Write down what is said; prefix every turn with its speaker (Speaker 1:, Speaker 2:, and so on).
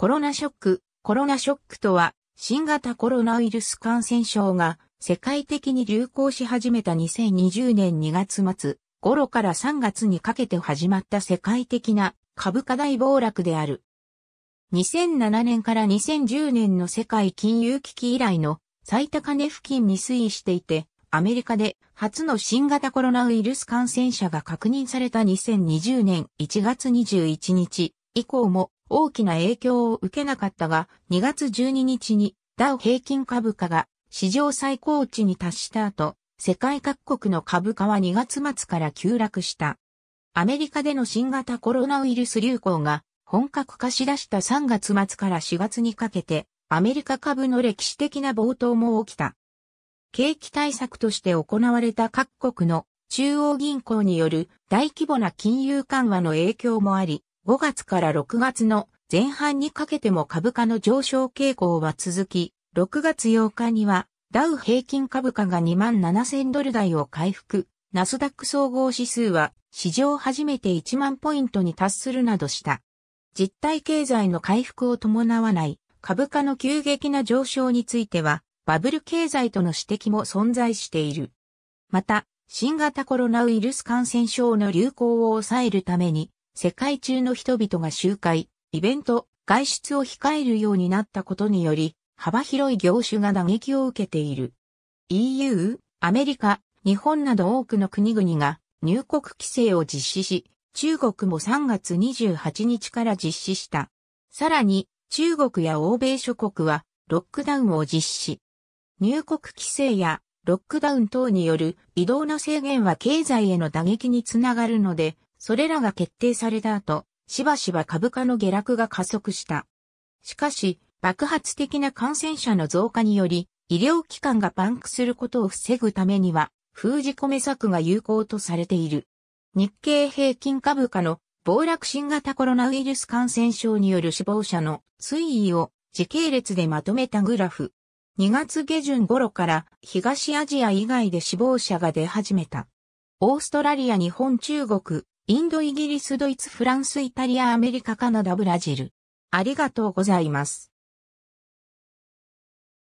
Speaker 1: コロナショック、コロナショックとは、新型コロナウイルス感染症が世界的に流行し始めた2020年2月末頃から3月にかけて始まった世界的な株価大暴落である。2007年から2010年の世界金融危機以来の最高値付近に推移していて、アメリカで初の新型コロナウイルス感染者が確認された2020年1月21日、以降も大きな影響を受けなかったが、2月12日にダウ平均株価が史上最高値に達した後、世界各国の株価は2月末から急落した。アメリカでの新型コロナウイルス流行が本格化しだした3月末から4月にかけて、アメリカ株の歴史的な暴騰も起きた。景気対策として行われた各国の中央銀行による大規模な金融緩和の影響もあり、5月から6月の前半にかけても株価の上昇傾向は続き、6月8日にはダウ平均株価が27,000万ドル台を回復、ナスダック総合指数は史上初めて1万ポイントに達するなどした。実体経済の回復を伴わない株価の急激な上昇については、バブル経済との指摘も存在している。また、新型コロナウイルス感染症の流行を抑えるために、世界中の人々が集会、イベント、外出を控えるようになったことにより、幅広い業種が打撃を受けている。EU、アメリカ、日本など多くの国々が入国規制を実施し、中国も3月28日から実施した。さらに、中国や欧米諸国はロックダウンを実施。入国規制やロックダウン等による移動の制限は経済への打撃につながるので、それらが決定された後、しばしば株価の下落が加速した。しかし、爆発的な感染者の増加により、医療機関がパンクすることを防ぐためには、封じ込め策が有効とされている。日経平均株価の暴落新型コロナウイルス感染症による死亡者の推移を時系列でまとめたグラフ。2月下旬頃から東アジア以外で死亡者が出始めた。オーストラリア、日本、中国、インド、イギリス、ドイツ、フランス、イタリア、アメリカ、カナダ、ブラジル。ありがとうございます。